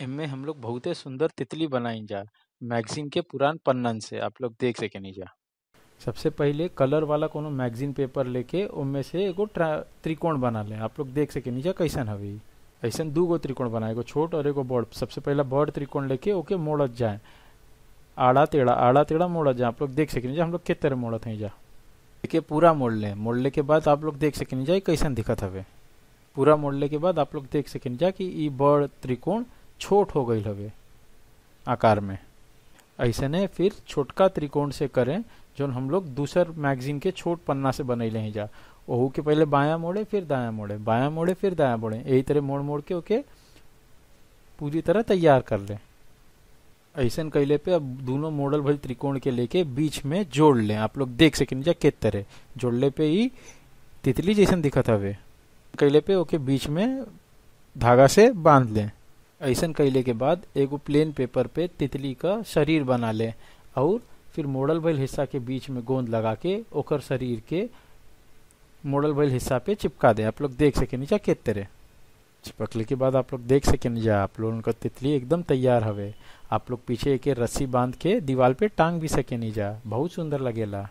इनमें हम लोग बहुत ही सुंदर तितली बनाई जा मैगजीन के पुरान पन्नन से आप लोग देख नहीं जा सबसे पहले कलर वाला को मैगजीन पेपर लेके उनमें से एगो त्रिकोण बना ले आप लोग देख नहीं जा कैसन हवे ऐसा दू गो त्रिकोण बनाए छोट और एगो बड़ सबसे पहला बड़ त्रिकोण लेके ओके मोड़त जाए आड़ा तेड़ा आड़ा तेड़ा मोड़त जाए आप लोग देख नहीं जा हम लोग के तरह मोड़त है जा देखिए पूरा मोड़ लें मोड़ने के बाद आप लोग देख नहीं जाए कैसा दिखत हवे पूरा मोड़ने के बाद आप लोग देख नहीं जा कि ई बड़ त्रिकोण छोट हो गई हवे आकार में ऐसे ने फिर छोटका त्रिकोण से करें जो हम लोग दूसर मैगजीन के छोट पन्ना से बने ले जा ओहू के पहले बाया मोड़े फिर दाया मोड़े बाया मोड़े फिर दाया मोड़े यही तरह मोड़ मोड़ के ओके पूरी तरह तैयार कर लें ऐसा कैले पे अब दोनों मॉडल भले त्रिकोण के लेके बीच में जोड़ लें आप लोग देख सकें जा के तरह जोड़ने पे ही तितली जैसा दिखा था वे कैले पे ओके बीच में धागा से बांध लें ऐसा कैले के बाद एगो प्लेन पेपर पे तितली का शरीर बना ले और फिर मोड़ल भइल हिस्सा के बीच में गोंद लगा के ओकर शरीर के मोड़ल भइल हिस्सा पे चिपका दे आप लोग देख सके नीचा के तरह चिपकले के बाद आप लोग देख सकें जा आप लोगों का तितली एकदम तैयार हवे आप लोग पीछे एक रस्सी बांध के दीवार पे टांग भी सकें जा बहुत सुंदर लगेला